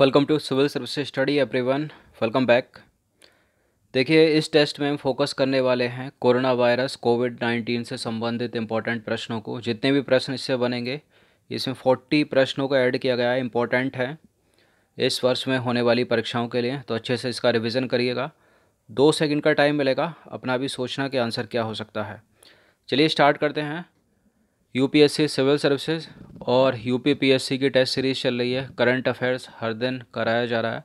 welcome to civil service study everyone welcome back देखिए इस test में हम फोकस करने वाले हैं कोरोना वायरस कोविड नाइन्टीन से संबंधित इम्पॉर्टेंट प्रश्नों को जितने भी प्रश्न इससे बनेंगे इसमें फोर्टी प्रश्नों को ऐड किया गया है इम्पॉर्टेंट है इस वर्ष में होने वाली परीक्षाओं के लिए तो अच्छे से इसका रिविज़न करिएगा दो सेकेंड का टाइम मिलेगा अपना भी सोचना कि आंसर क्या हो सकता है चलिए स्टार्ट करते हैं यूपीएससी सिविल सर्विसेज और यूपीपीएससी की टेस्ट सीरीज़ चल रही है करंट अफेयर्स हर दिन कराया जा रहा है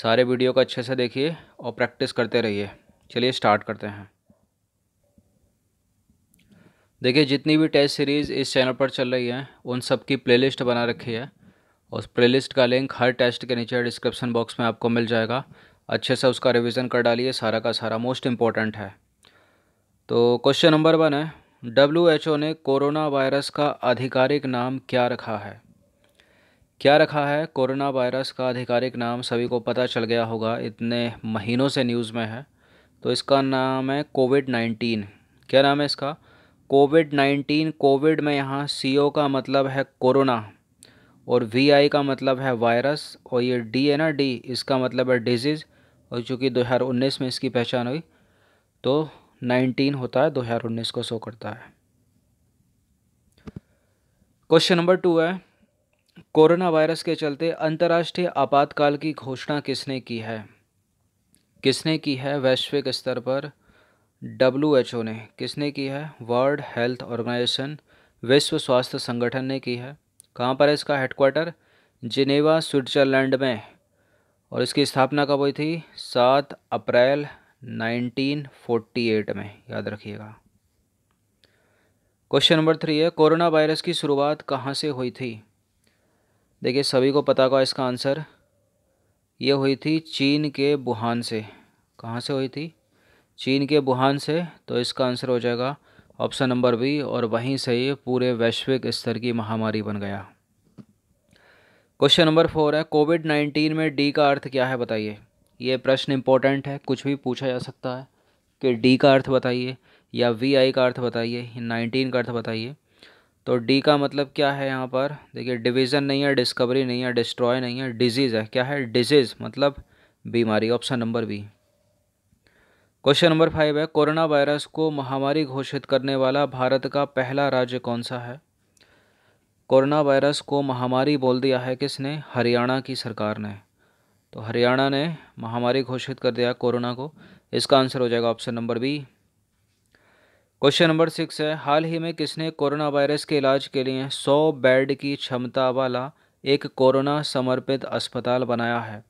सारे वीडियो को अच्छे से देखिए और प्रैक्टिस करते रहिए चलिए स्टार्ट करते हैं देखिए जितनी भी टेस्ट सीरीज़ इस चैनल पर चल रही है उन सब की प्लेलिस्ट बना रखी है उस प्लेलिस्ट का लिंक हर टेस्ट के नीचे डिस्क्रिप्शन बॉक्स में आपको मिल जाएगा अच्छे से उसका रिवीजन कर डालिए सारा का सारा मोस्ट इम्पॉर्टेंट है तो क्वेश्चन नंबर वन है डब्ल्यू ने कोरोना वायरस का आधिकारिक नाम क्या रखा है क्या रखा है कोरोना वायरस का आधिकारिक नाम सभी को पता चल गया होगा इतने महीनों से न्यूज़ में है तो इसका नाम है कोविड नाइन्टीन क्या नाम है इसका कोविड नाइन्टीन कोविड में यहाँ सी का मतलब है कोरोना और वी आई का मतलब है वायरस और ये डी है ना डी इसका मतलब है डिजीज़ और चूँकि उन्नीस में इसकी पहचान हुई तो नाइनटीन होता है दो हज़ार उन्नीस को शो करता है क्वेश्चन नंबर टू है कोरोना वायरस के चलते अंतर्राष्ट्रीय आपातकाल की घोषणा किसने की है किसने की है वैश्विक स्तर पर डब्ल्यू एच ओ ने किसने की है वर्ल्ड हेल्थ ऑर्गेनाइजेशन विश्व स्वास्थ्य संगठन ने की है कहाँ पर है इसका हेडक्वार्टर जिनेवा स्विट्जरलैंड में और इसकी स्थापना कब हुई थी सात अप्रैल 1948 में याद रखिएगा क्वेश्चन नंबर थ्री है कोरोना वायरस की शुरुआत कहाँ से हुई थी देखिए सभी को पता होगा इसका आंसर ये हुई थी चीन के बुहान से कहाँ से हुई थी चीन के बुहान से तो इसका आंसर हो जाएगा ऑप्शन नंबर बी और वहीं से ये पूरे वैश्विक स्तर की महामारी बन गया क्वेश्चन नंबर फोर है कोविड नाइन्टीन में डी का अर्थ क्या है बताइए ये प्रश्न इंपॉर्टेंट है कुछ भी पूछा जा सकता है कि डी का अर्थ बताइए या वी आई का अर्थ बताइए नाइनटीन का अर्थ बताइए तो डी का मतलब क्या है यहाँ पर देखिए डिवीज़न नहीं है डिस्कवरी नहीं है डिस्ट्रॉय नहीं है डिजीज़ है क्या है डिजीज़ मतलब बीमारी option number B question number five है कोरोना वायरस को महामारी घोषित करने वाला भारत का पहला राज्य कौन सा है कोरोना वायरस को महामारी बोल दिया है किसने हरियाणा की सरकार ने तो हरियाणा ने महामारी घोषित कर दिया कोरोना को इसका आंसर हो जाएगा option number B question number six है हाल ही में किसने कोरोना वायरस के इलाज के लिए सौ बेड की क्षमता वाला एक कोरोना समर्पित अस्पताल बनाया है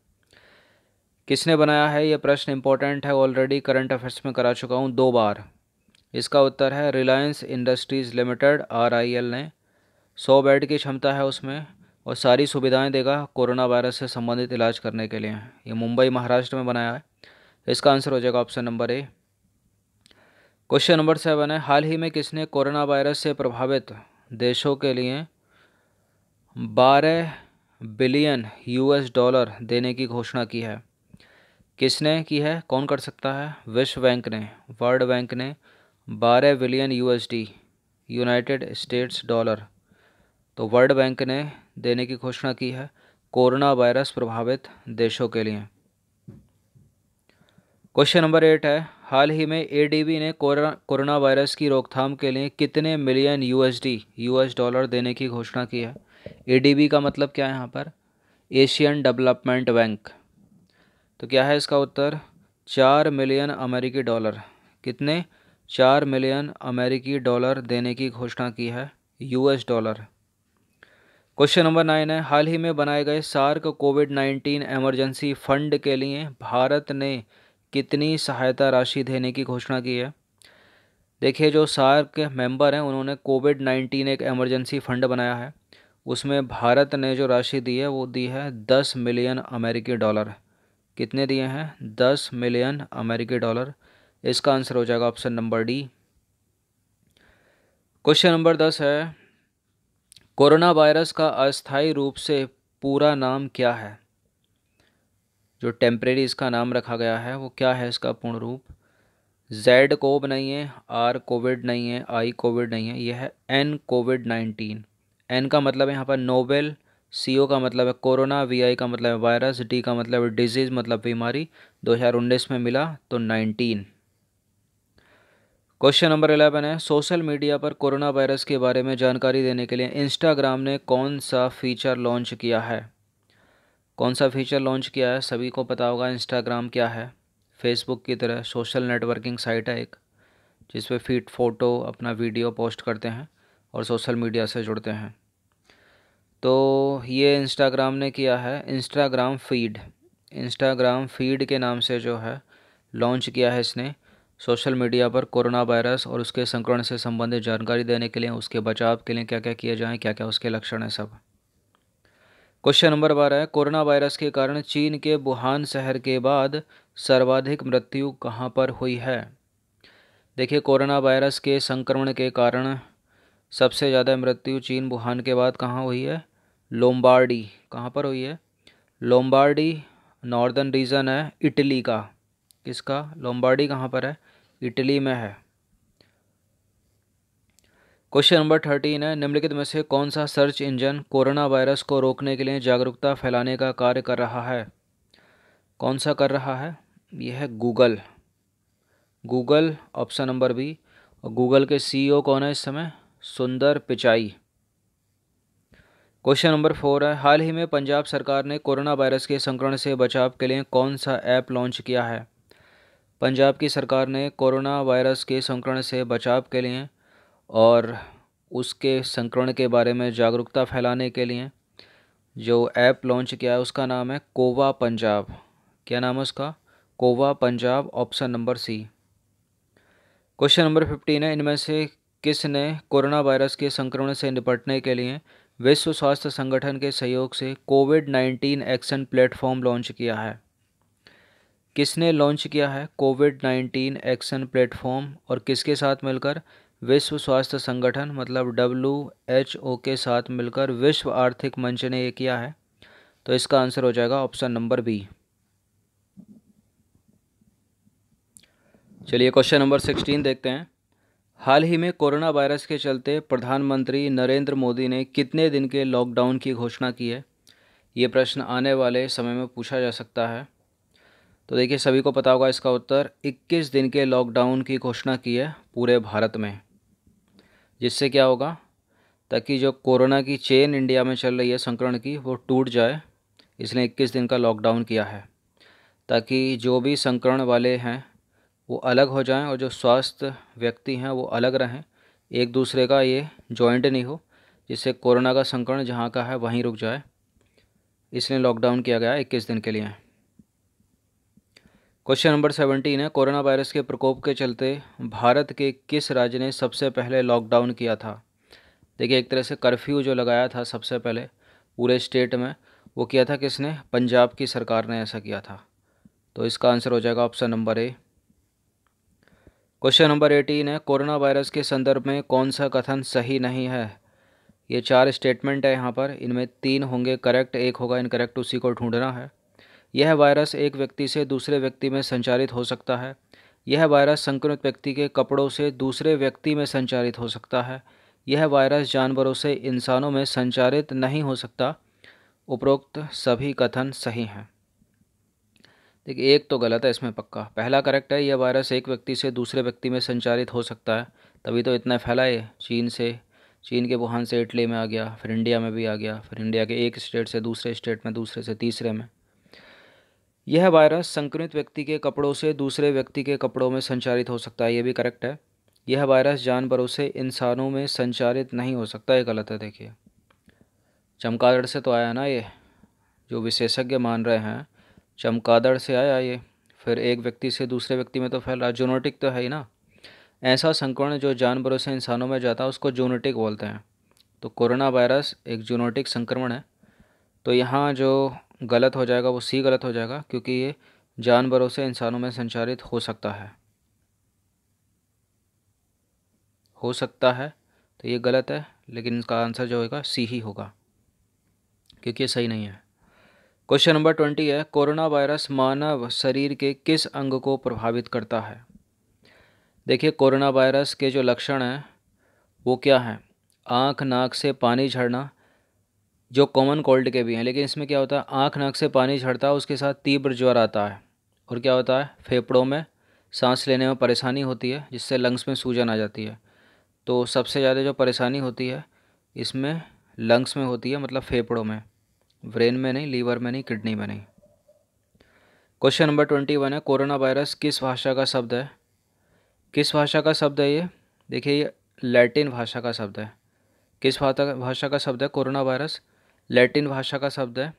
किसने बनाया है ये प्रश्न इंपॉर्टेंट है ऑलरेडी करंट अफेयर्स में करा चुका हूँ दो बार इसका उत्तर है रिलायंस इंडस्ट्रीज़ लिमिटेड आर ने सौ बेड की क्षमता है उसमें और सारी सुविधाएं देगा कोरोना वायरस से संबंधित इलाज करने के लिए ये मुंबई महाराष्ट्र में बनाया है इसका आंसर हो जाएगा option number A question number seven है हाल ही में किसने कोरोना वायरस से प्रभावित देशों के लिए बारह बिलियन यूएस डॉलर देने की घोषणा की है किसने की है कौन कर सकता है विश्व बैंक ने वर्ल्ड बैंक ने बारह billion USD United States dollar तो वर्ल्ड बैंक ने देने की घोषणा की है कोरोना वायरस प्रभावित देशों के लिए क्वेश्चन नंबर एट है हाल ही में एडीबी ने कोरोना वायरस की रोकथाम के लिए कितने मिलियन यूएसडी यूएस डॉलर देने की घोषणा की है एडीबी का मतलब क्या है यहाँ पर एशियन डेवलपमेंट बैंक तो क्या है इसका उत्तर चार मिलियन अमेरिकी डॉलर कितने चार मिलियन अमेरिकी डॉलर देने की घोषणा की है US dollar question number nine है हाल ही में बनाए गए SAARC COVID nineteen emergency fund के लिए भारत ने कितनी सहायता राशि देने की घोषणा की है देखिए जो सार्क मेंबर हैं उन्होंने कोविड नाइन्टीन एक एमरजेंसी फंड बनाया है उसमें भारत ने जो राशि दी है वो दी है दस मिलियन अमेरिकी डॉलर कितने दिए हैं दस मिलियन अमेरिकी डॉलर इसका आंसर हो जाएगा option number D question number दस है कोरोना वायरस का अस्थाई रूप से पूरा नाम क्या है जो टेम्परेरी इसका नाम रखा गया है वो क्या है इसका पूर्ण रूप जेड कोब नहीं है आर कोविड नहीं है आई कोविड नहीं है यह है एन कोविड नाइन्टीन एन का मतलब है यहाँ पर नोबेल सी ओ का मतलब है कोरोना वी आई का मतलब है वायरस डी का मतलब है डिजीज़ मतलब बीमारी 2019 में मिला तो नाइन्टीन क्वेश्चन नंबर इलेवन है सोशल मीडिया पर कोरोना वायरस के बारे में जानकारी देने के लिए इंस्टाग्राम ने कौन सा फीचर लॉन्च किया है कौन सा फीचर लॉन्च किया है सभी को पता होगा इंस्टाग्राम क्या है फेसबुक की तरह सोशल नेटवर्किंग साइट है एक जिस फीट फ़ोटो अपना वीडियो पोस्ट करते हैं और सोशल मीडिया से जुड़ते हैं तो ये इंस्टाग्राम ने किया है इंस्टाग्राम फीड इंस्टाग्राम फीड के नाम से जो है लॉन्च किया है इसने सोशल मीडिया पर कोरोना वायरस और उसके संक्रमण से संबंधित जानकारी देने के लिए उसके बचाव के लिए क्या क्या किए जाएँ क्या क्या उसके लक्षण हैं सब क्वेश्चन नंबर बारह कोरोना वायरस के कारण चीन के वुहान शहर के बाद सर्वाधिक मृत्यु कहाँ पर हुई है देखिए कोरोना वायरस के संक्रमण के कारण सबसे ज़्यादा मृत्यु चीन वुहान के बाद कहाँ हुई है लोम्बार्डी कहाँ पर हुई है लोम्बार्डी नॉर्दर्न रीजन है इटली का किसका लोम्बार्डी कहाँ पर है इटली में है क्वेश्चन नंबर थर्टीन है निम्नलिखित में से कौन सा सर्च इंजन कोरोना वायरस को रोकने के लिए जागरूकता फैलाने का कार्य कर रहा है कौन सा कर रहा है यह है Google Google option number B और गूगल के सीईओ e कौन है इस समय सुंदर पिचाई क्वेश्चन नंबर फोर है हाल ही में पंजाब सरकार ने कोरोना वायरस के संक्रमण से बचाव के लिए कौन सा ऐप लॉन्च किया है पंजाब की सरकार ने कोरोना वायरस के संक्रमण से बचाव के लिए और उसके संक्रमण के बारे में जागरूकता फैलाने के लिए जो ऐप लॉन्च किया है उसका नाम है कोवा पंजाब क्या नाम है उसका कोवा Punjab option number C question number fifteen है इनमें से किसने कोरोना वायरस के संक्रमण से निपटने के लिए विश्व स्वास्थ्य संगठन के सहयोग से COVID nineteen action platform launch किया है किसने लॉन्च किया है कोविड नाइन्टीन एक्शन प्लेटफॉर्म और किसके साथ मिलकर विश्व स्वास्थ्य संगठन मतलब डब्ल्यू एच ओ के साथ मिलकर विश्व आर्थिक मंच ने ये किया है तो इसका आंसर हो जाएगा ऑप्शन नंबर बी चलिए क्वेश्चन नंबर सिक्सटीन देखते हैं हाल ही में कोरोना वायरस के चलते प्रधानमंत्री नरेंद्र मोदी ने कितने दिन के लॉकडाउन की घोषणा की है ये प्रश्न आने वाले समय में पूछा जा सकता है तो देखिए सभी को पता होगा इसका उत्तर 21 दिन के लॉकडाउन की घोषणा की है पूरे भारत में जिससे क्या होगा ताकि जो कोरोना की चेन इंडिया में चल रही है संक्रमण की वो टूट जाए इसलिए 21 दिन का लॉकडाउन किया है ताकि जो भी संक्रमण वाले हैं वो अलग हो जाएं और जो स्वास्थ्य व्यक्ति हैं वो अलग रहें एक दूसरे का ये जॉइंट नहीं हो जिससे कोरोना का संक्रमण जहाँ का है वहीं रुक जाए इसलिए लॉकडाउन किया गया है इक्कीस दिन के लिए क्वेश्चन नंबर सेवेंटीन है कोरोना वायरस के प्रकोप के चलते भारत के किस राज्य ने सबसे पहले लॉकडाउन किया था देखिए एक तरह से कर्फ्यू जो लगाया था सबसे पहले पूरे स्टेट में वो किया था किसने पंजाब की सरकार ने ऐसा किया था तो इसका आंसर हो जाएगा option number A question number eighteen है कोरोना वायरस के संदर्भ में कौन सा कथन सही नहीं है ये चार स्टेटमेंट है यहाँ पर इनमें तीन होंगे करेक्ट एक होगा इनकरेक्ट उसी को ढूंढना है यह वायरस एक व्यक्ति से दूसरे व्यक्ति में संचारित हो सकता है यह वायरस संक्रमित व्यक्ति के कपड़ों से दूसरे व्यक्ति में संचारित हो सकता है यह वायरस जानवरों से इंसानों में संचारित नहीं हो सकता उपरोक्त सभी कथन सही हैं देखिए एक तो गलत है इसमें पक्का पहला करेक्ट है यह वायरस एक व्यक्ति से दूसरे व्यक्ति में संचारित हो सकता है तभी तो इतना फैला है चीन से चीन के वुहान से इटली में आ गया फिर इंडिया में भी आ गया फिर इंडिया के एक स्टेट से दूसरे स्टेट में दूसरे से तीसरे में यह वायरस संक्रमित व्यक्ति के कपड़ों से दूसरे व्यक्ति के कपड़ों में संचारित हो सकता है ये भी करेक्ट है यह वायरस जानवरों से इंसानों में संचारित नहीं हो सकता ये गलत है देखिए चमकादड़ से तो आया ना ये जो विशेषज्ञ मान रहे हैं चमकादड़ से आया ये फिर एक व्यक्ति से दूसरे व्यक्ति में तो फैल रहा जूनोटिक तो है ही ना ऐसा संक्रमण जो जानवरों से इंसानों में जाता है उसको जूनोटिक बोलते हैं तो कोरोना वायरस एक जूनोटिक संक्रमण है तो यहाँ जो गलत हो जाएगा वो सी गलत हो जाएगा क्योंकि ये जानवरों से इंसानों में संचारित हो सकता है हो सकता है तो ये गलत है लेकिन इसका आंसर जो होगा सी ही होगा क्योंकि ये सही नहीं है क्वेश्चन नंबर ट्वेंटी है कोरोना वायरस मानव शरीर के किस अंग को प्रभावित करता है देखिए कोरोना वायरस के जो लक्षण हैं वो क्या हैं आँख नाक से पानी झड़ना जो कॉमन कोल्ड के भी हैं लेकिन इसमें क्या होता है आँख नाक से पानी झड़ता है उसके साथ तीव्र ज्वर आता है और क्या होता है फेफड़ों में सांस लेने में परेशानी होती है जिससे लंग्स में सूजन आ जाती है तो सबसे ज़्यादा जो परेशानी होती है इसमें लंग्स में होती है मतलब फेफड़ों में ब्रेन में नहीं लीवर में नहीं किडनी में नहीं क्वेश्चन नंबर ट्वेंटी वन है कोरोना वायरस किस भाषा का शब्द है किस भाषा का शब्द है ये देखिए ये लैटिन भाषा का शब्द है किस भाषा का शब्द है कोरोना वायरस लैटिन भाषा का शब्द है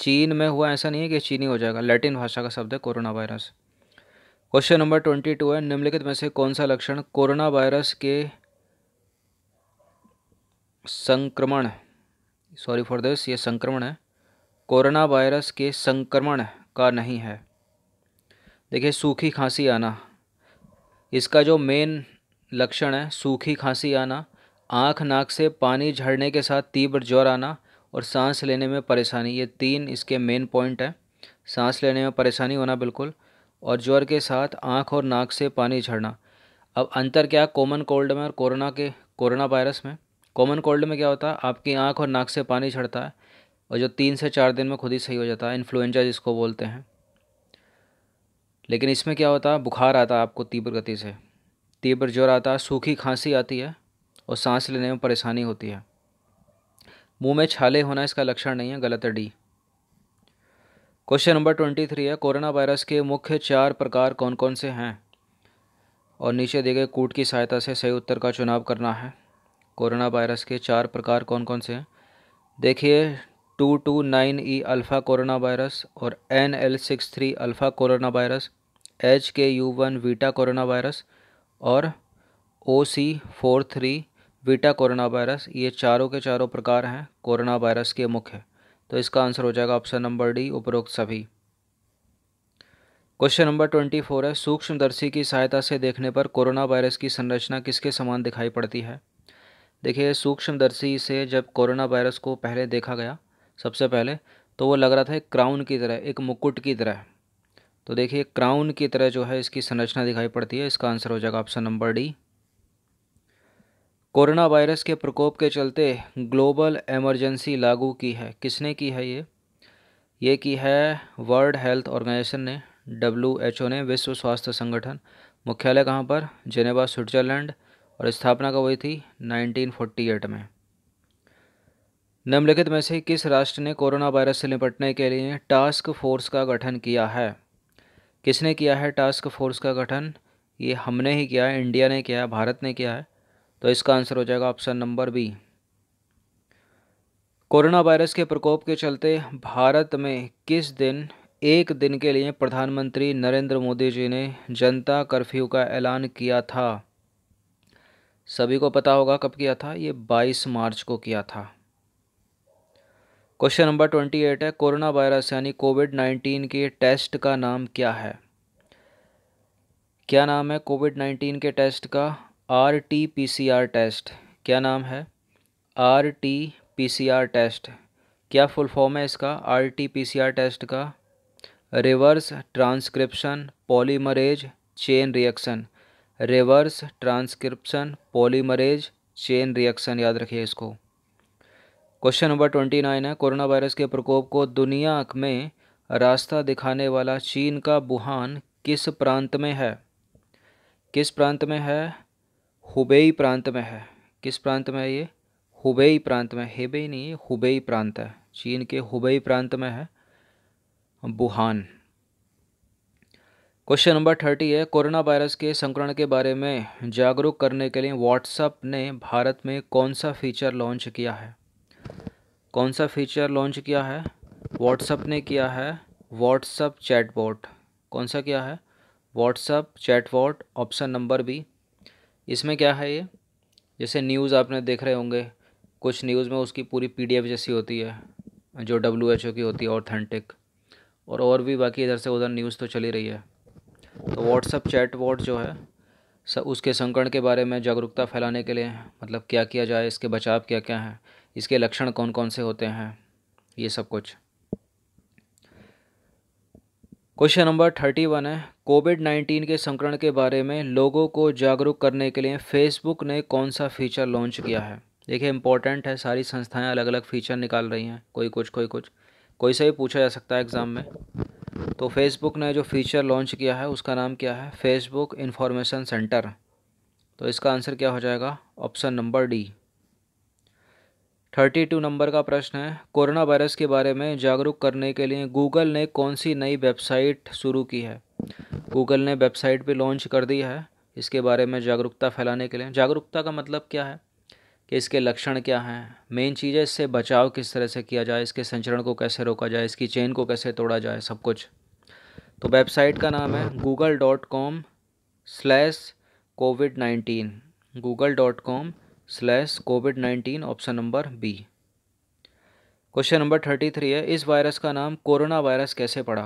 चीन में हुआ ऐसा नहीं है कि चीनी हो जाएगा लैटिन भाषा का शब्द है corona virus question number twenty two है निम्नलिखित में से कौन सा लक्षण कोरोना वायरस के संक्रमण सॉरी फॉर दिस ये संक्रमण है कोरोना वायरस के संक्रमण का नहीं है देखिए सूखी खांसी आना इसका जो मेन लक्षण है सूखी खांसी आना आँख नाक से पानी झड़ने के साथ तीव्र ज्वर आना और सांस लेने में परेशानी ये तीन इसके मेन पॉइंट हैं सांस लेने में परेशानी होना बिल्कुल और ज्वर के साथ आँख और नाक से पानी झड़ना अब अंतर क्या कॉमन कोल्ड में और कोरोना के कोरोना वायरस में कॉमन कोल्ड में क्या होता है आपकी आँख और नाक से पानी झड़ता है और जो तीन से चार दिन में खुद ही सही हो जाता है इन्फ्लुएंजा जिसको बोलते हैं लेकिन इसमें क्या होता है बुखार आता है आपको तीव्र गति से तीव्र ज्वर आता है सूखी खांसी आती है और सांस लेने में परेशानी होती है मुंह में छाले होना इसका लक्षण नहीं है गलत है D question number twenty three है कोरोना वायरस के मुख्य चार प्रकार कौन कौन से हैं और नीचे दिए गए कूट की सहायता से सही उत्तर का चुनाव करना है कोरोना वायरस के चार प्रकार कौन कौन से हैं देखिए two two nine E alpha corona virus और N L six three alpha corona virus H K U one beta corona virus और O C four three beta corona virus ये चारों के चारों प्रकार हैं कोरोना वायरस के मुख्य तो इसका आंसर हो जाएगा ऑप्शन नंबर डी उपरोक्त सभी क्वेश्चन नंबर ट्वेंटी फोर है सूक्ष्मदर्शी की सहायता से देखने पर कोरोना वायरस की संरचना किसके समान दिखाई पड़ती है देखिए सूक्ष्मदर्शी से जब कोरोना वायरस को पहले देखा गया सबसे पहले तो वो लग रहा था एक क्राउन की तरह एक मुकुट की तरह तो देखिए क्राउन की तरह जो है इसकी संरचना दिखाई पड़ती है इसका आंसर हो जाएगा option number D corona virus के प्रकोप के चलते ग्लोबल एमरजेंसी लागू की है किसने की है ये ये की है वर्ल्ड हेल्थ ऑर्गेनाइजेशन ने डब्ल्यू एच ओ ने विश्व स्वास्थ्य संगठन मुख्यालय कहाँ पर जेनेवा स्विट्जरलैंड और स्थापना कब हुई थी 1948 में निम्नलिखित में से किस राष्ट्र ने कोरोना वायरस से निपटने के लिए टास्क फोर्स का गठन किया है किसने किया है टास्क फोर्स का गठन ये हमने ही किया है इंडिया ने किया है भारत ने किया है तो इसका आंसर हो जाएगा option number B corona virus के प्रकोप के चलते भारत में किस दिन एक दिन के लिए प्रधानमंत्री नरेंद्र मोदी जी ने जनता कर्फ्यू का ऐलान किया था सभी को पता होगा कब किया था ये 22 मार्च को किया था क्वेश्चन नंबर 28 है कोरोना वायरस यानी कोविड 19 के टेस्ट का नाम क्या है क्या नाम है कोविड 19 के टेस्ट का R T P C R test क्या नाम है R T P C R test क्या फुल फॉर्म है इसका R T P C R test का reverse transcription polymerase chain reaction reverse transcription polymerase chain reaction याद रखिए इसको क्वेश्चन नंबर ट्वेंटी नाइन है कोरोना वायरस के प्रकोप को दुनिया में रास्ता दिखाने वाला चीन का बुहान किस प्रांत में है किस प्रांत में है हुबेई प्रांत में है किस प्रांत में है ये हुबेई प्रांत में हेबेई नहीं हुबेई प्रांत है चीन के हुबेई प्रांत में है बुहान क्वेश्चन नंबर थर्टी है कोरोना वायरस के संक्रमण के बारे में जागरूक करने के लिए व्हाट्सएप ने भारत में कौन सा फीचर लॉन्च किया है कौन सा फीचर लॉन्च किया है व्हाट्सएप ने किया है व्हाट्सएप चैटबॉट कौन सा किया है WhatsApp chatbot option number B इसमें क्या है ये जैसे न्यूज़ आपने देख रहे होंगे कुछ न्यूज़ में उसकी पूरी पीडीएफ जैसी होती है जो डब्ल्यू एच ओ की होती है ऑथेंटिक और और भी बाकी इधर से उधर न्यूज़ तो चली रही है तो व्हाट्सअप चैट वॉट जो है स, उसके संकट के बारे में जागरूकता फैलाने के लिए मतलब क्या किया जाए इसके बचाव क्या क्या हैं इसके लक्षण कौन कौन से होते हैं ये सब कुछ क्वेश्चन नंबर थर्टी वन है कोविड नाइन्टीन के संक्रमण के बारे में लोगों को जागरूक करने के लिए फेसबुक ने कौन सा फीचर लॉन्च किया है देखिए इंपॉर्टेंट है सारी संस्थाएं अलग अलग फीचर निकाल रही हैं कोई कुछ कोई कुछ कोई सा भी पूछा जा सकता है एग्ज़ाम में तो फेसबुक ने जो फीचर लॉन्च किया है उसका नाम क्या है फेसबुक इन्फॉर्मेशन सेंटर तो इसका आंसर क्या हो जाएगा option number D thirty two number का प्रश्न है कोरोना वायरस के बारे में जागरूक करने के लिए गूगल ने कौन सी नई वेबसाइट शुरू की है गूगल ने वेबसाइट भी लॉन्च कर दी है इसके बारे में जागरूकता फैलाने के लिए जागरूकता का मतलब क्या है कि इसके लक्षण क्या हैं मेन चीज़ है इससे बचाव किस तरह से किया जाए इसके संचरण को कैसे रोका जाए इसकी चेन को कैसे तोड़ा जाए सब कुछ तो वेबसाइट का नाम है Google dot com slash COVID nineteen Google dot com slash COVID nineteen option number B question number thirty three है इस वायरस का नाम कोरोना वायरस कैसे पड़ा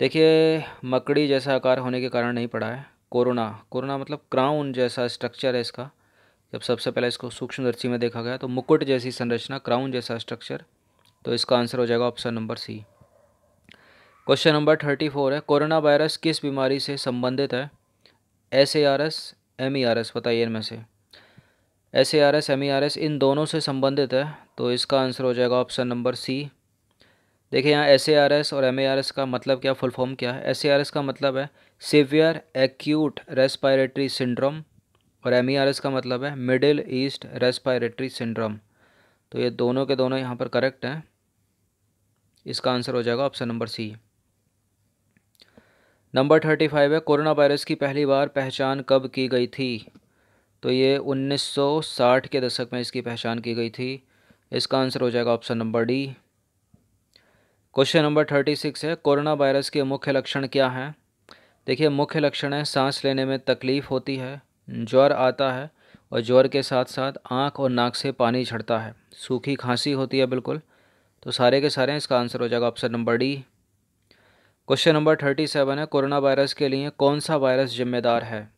देखिए मकड़ी जैसा आकार होने के कारण नहीं पड़ा है कोरोना कोरोना मतलब क्राउन जैसा स्ट्रक्चर है इसका जब सबसे पहले इसको सूक्ष्मदर्शी में देखा गया तो मुकुट जैसी संरचना क्राउन जैसा स्ट्रक्चर तो इसका आंसर हो जाएगा option number C question number thirty four है कोरोना वायरस किस बीमारी से संबंधित है S A R S M E R S बताइए इनमें से S A R S M E R S इन दोनों से संबंधित है तो इसका आंसर हो जाएगा ऑप्शन नंबर सी देखिए यहाँ एस ए आर एस और एम ए आर एस का मतलब क्या फुल फॉर्म क्या है एस ए आर एस का मतलब है सीवियर एक्यूट रेस्पायरेटरी सिंड्रोम और एम ई आर एस का मतलब है मिडिल ईस्ट रेस्पायरेटरी सिंड्रोम तो ये दोनों के दोनों यहाँ पर करेक्ट हैं इसका आंसर हो जाएगा option number C number thirty five है कोरोना वायरस की पहली बार पहचान कब की गई थी तो ये 1960 के दशक में इसकी पहचान की गई थी इसका आंसर हो जाएगा option number D question number thirty six है कोरोना वायरस के मुख्य लक्षण क्या हैं देखिए मुख्य लक्षण है सांस लेने में तकलीफ़ होती है ज्वर आता है और ज्वर के साथ साथ आँख और नाक से पानी झड़ता है सूखी खांसी होती है बिल्कुल तो सारे के सारे इसका आंसर हो जाएगा option number D question number thirty seven है कोरोना वायरस के लिए कौन सा वायरस जिम्मेदार है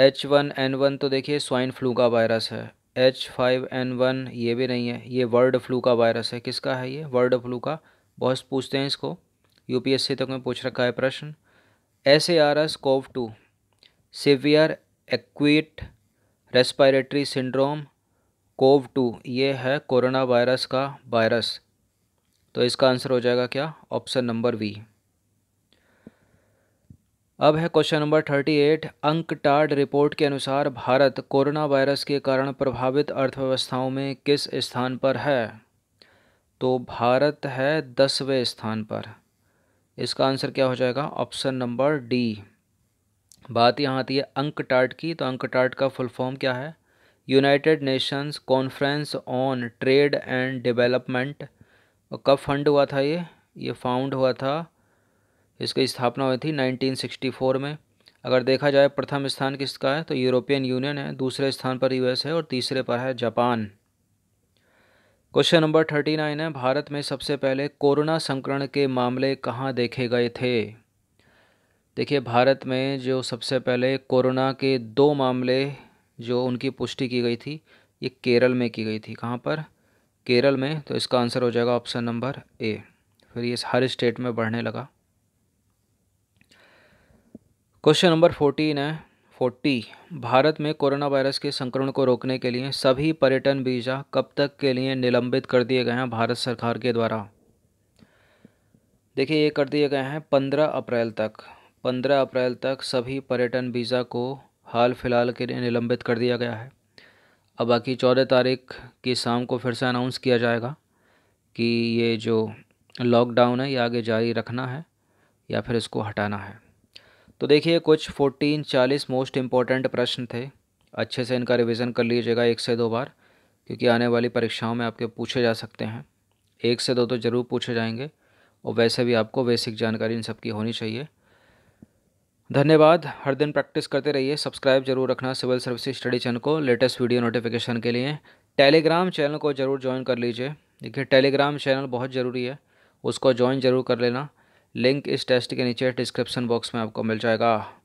एच वन एन वन तो देखिए स्वाइन फ्लू का वायरस है एच फाइव एन वन ये भी नहीं है ये वर्ल्ड फ्लू का वायरस है किसका है ये वर्ड फ्लू का बहुत पूछते हैं इसको यूपीएससी तक में पूछ रखा है प्रश्न S A R S CoV two severe acute respiratory syndrome CoV two ये है कोरोना वायरस का वायरस तो इसका आंसर हो जाएगा क्या ऑप्शन नंबर वी अब है क्वेश्चन नंबर थर्टी एट टार्ड रिपोर्ट के अनुसार भारत कोरोना वायरस के कारण प्रभावित अर्थव्यवस्थाओं में किस स्थान पर है तो भारत है दसवें स्थान पर इसका आंसर क्या हो जाएगा ऑप्शन नंबर डी बात यहाँ आती है अंक टार्ट की तो अंक टार्ट का फुल फॉर्म क्या है United Nations Conference on Trade and Development कब फंड हुआ था ये ये फाउंड हुआ था इसकी स्थापना हुई थी 1964 में अगर देखा जाए प्रथम स्थान किसका है तो यूरोपियन यूनियन है दूसरे स्थान पर यूएस है और तीसरे पर है Japan question number thirty nine है भारत में सबसे पहले कोरोना संक्रमण के मामले कहाँ देखे गए थे देखिए भारत में जो सबसे पहले कोरोना के दो मामले जो उनकी पुष्टि की गई थी ये केरल में की गई थी कहाँ पर केरल में तो इसका आंसर हो जाएगा ऑप्शन नंबर ए फिर ये हर स्टेट में बढ़ने लगा क्वेश्चन नंबर फोर्टीन है फोर्टी भारत में कोरोना वायरस के संक्रमण को रोकने के लिए सभी पर्यटन वीज़ा कब तक के लिए निलंबित कर दिए गए हैं भारत सरकार के द्वारा देखिए ये कर दिए गए हैं पंद्रह अप्रैल तक पंद्रह अप्रैल तक सभी पर्यटन वीज़ा को हाल फिलहाल के लिए निलंबित कर दिया गया है अब बाकी चौदह तारीख की शाम को फिर से अनाउंस किया जाएगा कि ये जो लॉकडाउन है ये आगे जारी रखना है या फिर इसको हटाना है तो देखिए कुछ फोर्टीन चालीस मोस्ट इम्पॉर्टेंट प्रश्न थे अच्छे से इनका रिविज़न कर लीजिएगा एक से दो बार क्योंकि आने वाली परीक्षाओं में आपके पूछे जा सकते हैं एक से दो तो ज़रूर पूछे जाएंगे और वैसे भी आपको बेसिक जानकारी इन सब की होनी चाहिए धन्यवाद हर दिन प्रैक्टिस करते रहिए सब्सक्राइब जरूर रखना सिविल सर्विस स्टडी चैनल को लेटेस्ट वीडियो नोटिफिकेशन के लिए टेलीग्राम चैनल को ज़रूर ज्वाइन कर लीजिए देखिए टेलीग्राम चैनल बहुत ज़रूरी है उसको ज्वाइन ज़रूर कर लेना लिंक इस टेस्ट के नीचे डिस्क्रिप्शन बॉक्स में आपको मिल जाएगा